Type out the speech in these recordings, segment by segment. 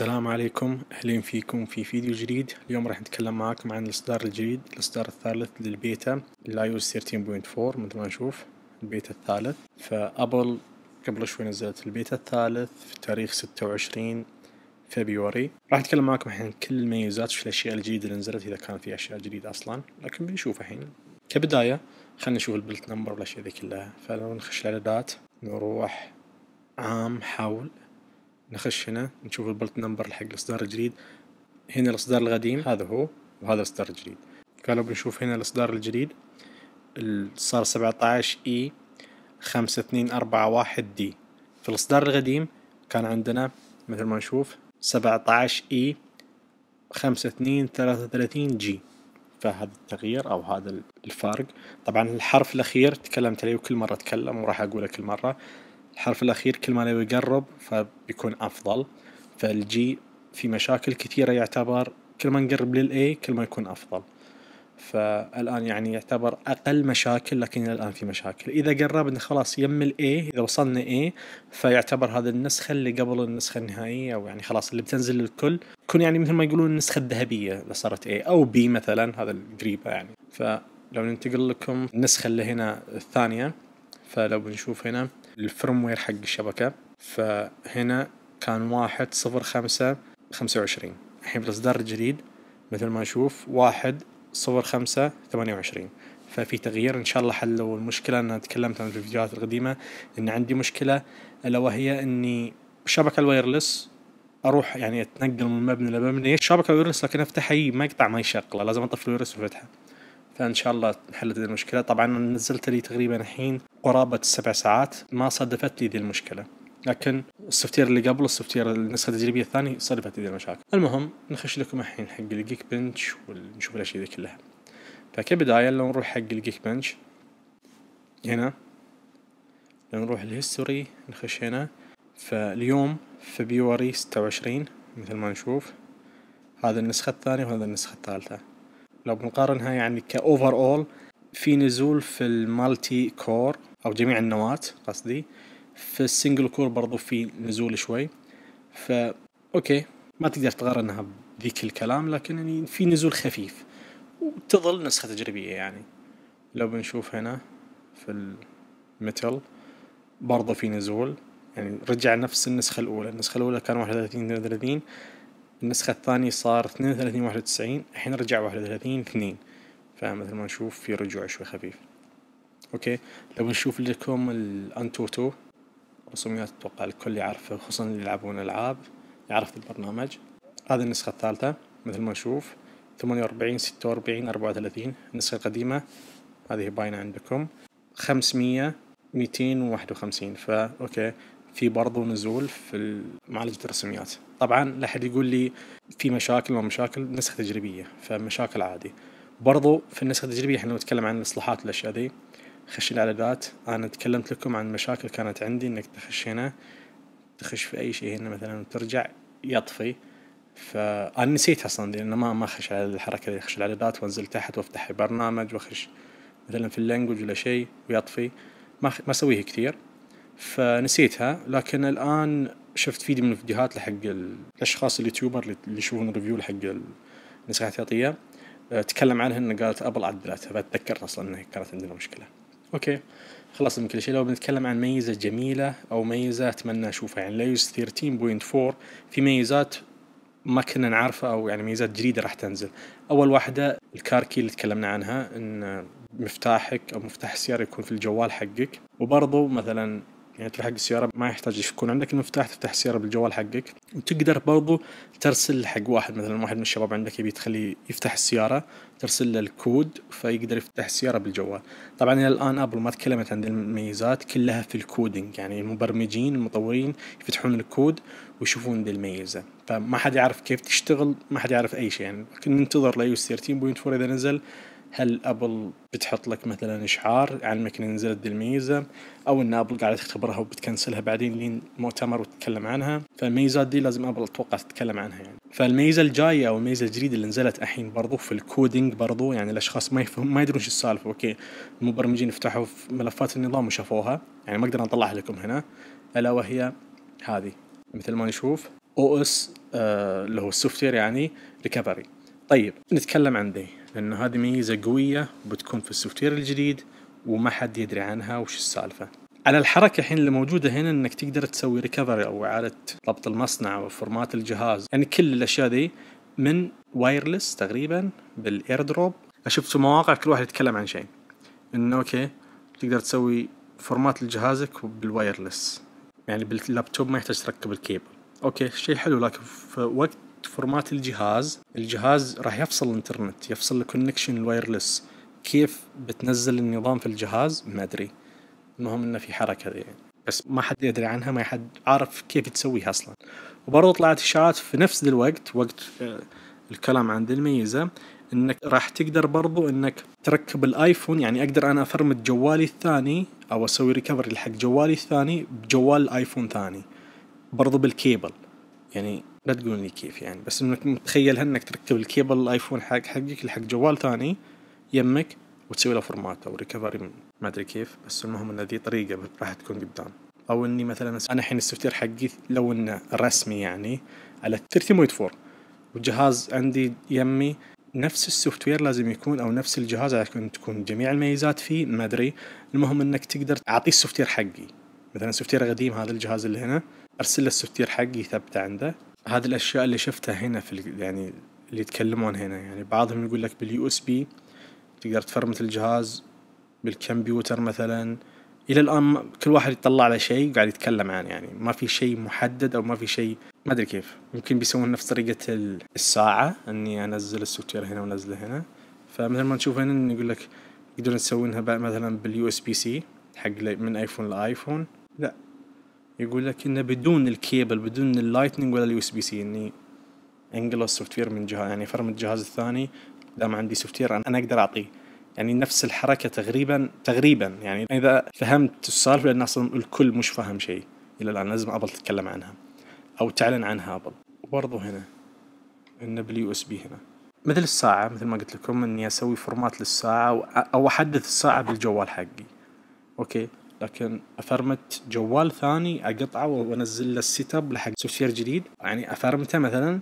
السلام عليكم اهلين فيكم في فيديو جديد اليوم راح نتكلم معاكم عن الاصدار الجديد الاصدار الثالث للبيتا الاي 13.4 مثل ما نشوف البيتا الثالث فابل قبل شوي نزلت البيتا الثالث في تاريخ 26 فبراير راح نتكلم معاكم الحين كل الميزات وش الاشياء الجديده اللي نزلت اذا كان في اشياء جديده اصلا لكن بنشوف الحين كبدايه خلينا نشوف البلت نمبر والاشياء ذي كلها فلو نخش الاعدادات نروح عام حول نخش هنا نشوف البلت نمبر حق الاصدار الجديد هنا الاصدار القديم هذا هو وهذا الاصدار الجديد قالوا بنشوف هنا الاصدار الجديد صار 17 اي 5241 دي في الاصدار القديم كان عندنا مثل ما نشوف 17 اي 5233 جي فهذا التغيير او هذا الفرق طبعا الحرف الاخير تكلمت عليه وكل مره اتكلم وراح اقوله كل مره الحرف الأخير كل ما لو يقرب فبيكون أفضل فالجي في مشاكل كثيرة يعتبر كل ما نقرب للأي كل ما يكون أفضل فالآن يعني يعتبر أقل مشاكل لكن إلى الآن في مشاكل إذا قربنا خلاص يم الأي إذا وصلنا أي فيعتبر هذا النسخة اللي قبل النسخة النهائية أو يعني خلاص اللي بتنزل للكل تكون يعني مثل ما يقولون النسخة الذهبية إذا صارت أي أو بي مثلا هذا القريبة يعني فلو ننتقل لكم النسخة اللي هنا الثانية فلو بنشوف هنا الفيرم وير حق الشبكة فهنا كان واحد صفر خمسة خمسة وعشرين الحين بالإصدار الجديد مثل ما نشوف واحد صفر خمسة ثمانية وعشرين ففي تغيير ان شاء الله حلوا المشكله انا تكلمت عن الفيديوهات القديمه ان عندي مشكله الا وهي اني الشبكه الوايرلس اروح يعني اتنقل من مبنى لمبنى الشبكه الوايرلس لكن افتح اي مقطع ما يشغله لازم اطفي الوايرلس وافتحه فان شاء الله هذه المشكله طبعا نزلت لي تقريبا الحين قرابه سبع ساعات ما صادفت لي ذي المشكله لكن السوفتير اللي قبل السوفتير النسخه التجريبيه الثانيه صادفت ذي المشاكل المهم نخش لكم الحين حق الجيك بنش ونشوف الاشياء ذي كلها فكبدايه لو نروح حق الجيك بنش هنا لو نروح الهيستوري نخش هنا فاليوم فبيوري ستة وعشرين مثل ما نشوف هذا النسخة الثانية وهذا النسخة الثالثة لو بنقارنها يعني كأوفر أول في نزول في المالتي كور أو جميع النواة قصدي في السنجل كور برضو في نزول شوي ف أوكي ما تقدر تقارنها بذيك الكلام لكن يعني في نزول خفيف وتظل نسخة تجريبية يعني لو بنشوف هنا في المتل برضو في نزول يعني رجع نفس النسخة الأولى النسخة الأولى كان 31 32 النسخة الثانية صار اثنين وثلاثين واحد وتسعين الحين رجع واحد وثلاثين اثنين فمثل ما نشوف في رجوع شوي خفيف اوكي لو نشوف لكم تو رسوميات اتوقع الكل يعرفه خصوصا اللي يلعبون العاب يعرف البرنامج هذه النسخة الثالثة مثل ما نشوف ثمانية وأربعين ستة وأربعين أربعة وثلاثين النسخة القديمة هذه باينة عندكم خمسمية ميتين وواحد وخمسين فا أوكي في برضو نزول في معالجة الرسميات طبعا لا حد يقول لي في مشاكل ما مشاكل نسخة تجريبية فمشاكل عادي برضو في النسخة التجريبية احنا نتكلم عن الإصلاحات والأشياء ذي خش على ذات أنا تكلمت لكم عن مشاكل كانت عندي إنك تخش هنا تخش في أي شيء هنا مثلا وترجع يطفي فأنا نسيت أصلا لأن ما ما خش على الحركة ذي خش على ذات وانزل تحت وافتح برنامج واخش مثلا في اللانجوج ولا شيء ويطفي ما ما اسويه كثير فنسيتها لكن الان شفت فيديو من الفيديوهات لحق الاشخاص اليوتيوبر اللي يشوفون ريفيو لحق النسخه الاحتياطيه أه، تكلم عنها انه قالت ابل عدلتها فتذكرت اصلا انها كانت عندنا مشكله. اوكي خلصنا من كل شيء لو بنتكلم عن ميزه جميله او ميزه اتمنى اشوفها يعني لايوس 13.4 في ميزات ما كنا نعرفها او يعني ميزات جديده راح تنزل. اول واحده الكاركي اللي تكلمنا عنها ان مفتاحك او مفتاح السياره يكون في الجوال حقك وبرضه مثلا يعني تروح حق السياره ما يحتاج يكون عندك المفتاح تفتح السياره بالجوال حقك وتقدر برضو ترسل حق واحد مثلا واحد من الشباب عندك يبي تخليه يفتح السياره ترسل له الكود فيقدر يفتح السياره بالجوال طبعا الى الان ابل ما تكلمت عن الميزات كلها في الكودينج يعني المبرمجين المطورين يفتحون الكود ويشوفون ذي الميزه فما حد يعرف كيف تشتغل ما حد يعرف اي شيء يعني ننتظر لايو 13.4 اذا نزل هل ابل بتحط لك مثلا اشعار يعلمك ان نزلت الميزه او ان ابل قاعده تختبرها وبتكنسلها بعدين لين مؤتمر وتتكلم عنها فالميزات دي لازم ابل اتوقع تتكلم عنها يعني فالميزه الجايه او الميزه الجديده اللي نزلت الحين برضو في الكودينج برضو يعني الاشخاص ما يفهم ما يدرون شو السالفه اوكي المبرمجين فتحوا في ملفات النظام وشافوها يعني ما اقدر اطلعها لكم هنا الا وهي هذه مثل ما نشوف او اس آه، اللي هو السوفت وير يعني ريكفري طيب نتكلم عن ذي لانه هذه ميزه قويه بتكون في السوفت وير الجديد وما حد يدري عنها وش السالفه على الحركة الحين اللي موجودة هنا انك تقدر تسوي ريكفري او اعادة ضبط المصنع او فورمات الجهاز، يعني كل الاشياء دي من وايرلس تقريبا بالاير دروب، شفت في مواقع كل واحد يتكلم عن شيء. انه اوكي تقدر تسوي فورمات لجهازك بالوايرلس، يعني باللابتوب ما يحتاج تركب الكيبل. اوكي شيء حلو لكن في وقت فورمات الجهاز الجهاز راح يفصل الانترنت يفصل الكونكشن الوايرلس كيف بتنزل النظام في الجهاز ما ادري المهم انه في حركه يعني بس ما حد يدري عنها ما حد عارف كيف تسويها اصلا وبرضه طلعت اشاعات في نفس الوقت وقت آه، الكلام عن الميزه انك راح تقدر برضو انك تركب الايفون يعني اقدر انا افرمت جوالي الثاني او اسوي ريكفري لحق جوالي الثاني بجوال الايفون ثاني برضو بالكيبل يعني لا تقولون لي كيف يعني بس انك متخيل انك تركب الكيبل الايفون حق حقك لحق جوال ثاني يمك وتسوي له فورمات او ريكفري ما ادري كيف بس المهم ان ذي طريقه راح تكون قدام او اني مثلا انا الحين السوفتير حقي لو انه رسمي يعني على 30.4 والجهاز عندي يمي نفس السوفت وير لازم يكون او نفس الجهاز عشان تكون جميع الميزات فيه ما ادري المهم انك تقدر تعطي السوفت وير حقي مثلا سوفت وير قديم هذا الجهاز اللي هنا ارسل له السوفتير حقي يثبته عنده هذه الاشياء اللي شفتها هنا في يعني اللي يتكلمون هنا يعني بعضهم يقول لك باليو اس بي تقدر تفرمت الجهاز بالكمبيوتر مثلا الى الان كل واحد يطلع على شيء قاعد يتكلم عنه يعني ما في شيء محدد او ما في شيء ما ادري كيف ممكن بيسوون نفس طريقه الساعه اني انزل السوفتير هنا وانزله هنا فمثل ما نشوف هنا يقول لك يقدرون يسوونها مثلا باليو اس بي سي حق من ايفون لايفون لا يقول لك انه بدون الكيبل بدون اللايتنج ولا اليو اس بي سي اني انقل السوفت وير من جهه يعني فرم الجهاز الثاني دام عندي سوفت وير انا اقدر اعطيه يعني نفس الحركه تقريبا تقريبا يعني اذا فهمت السالفه لان اصلا الكل مش فاهم شيء الى الان لازم ابل تتكلم عنها او تعلن عنها ابل وبرضه هنا انه باليو اس بي هنا مثل الساعة مثل ما قلت لكم اني اسوي فورمات للساعة او احدث الساعة بالجوال حقي اوكي لكن افرمت جوال ثاني اقطعه وانزل له السيت اب لحق سوفت وير جديد يعني افرمته مثلا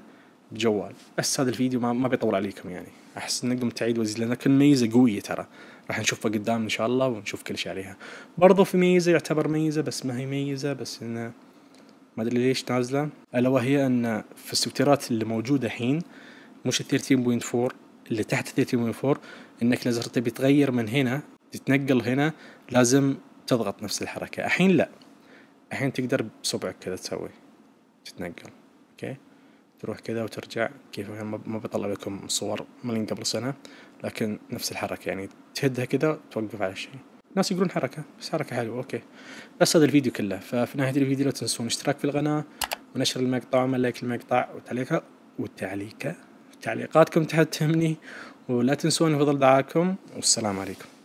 بجوال بس هذا الفيديو ما, ما بيطول عليكم يعني احس انكم تعيد وزيد لان كان ميزه قويه ترى راح نشوفها قدام ان شاء الله ونشوف كل شيء عليها برضو في ميزه يعتبر ميزه بس ما هي ميزه بس انه ما ادري ليش نازله الا وهي ان في السوفتيرات اللي موجوده الحين مش ال 13.4 اللي تحت 13.4 انك لازم تبي تغير من هنا تتنقل هنا لازم تضغط نفس الحركة الحين لا الحين تقدر بصبعك كذا تسوي تتنقل اوكي تروح كذا وترجع كيف ما بطلع لكم صور من قبل سنة لكن نفس الحركة يعني تهدها كذا توقف على الشيء ناس يقولون حركة بس حركة حلوة اوكي بس هذا الفيديو كله ففي نهاية الفيديو لا تنسون الاشتراك في القناة ونشر المقطع ومن لايك المقطع وتعليقه وتعليقه تعليقاتكم تحت تهمني ولا تنسون فضل دعاكم والسلام عليكم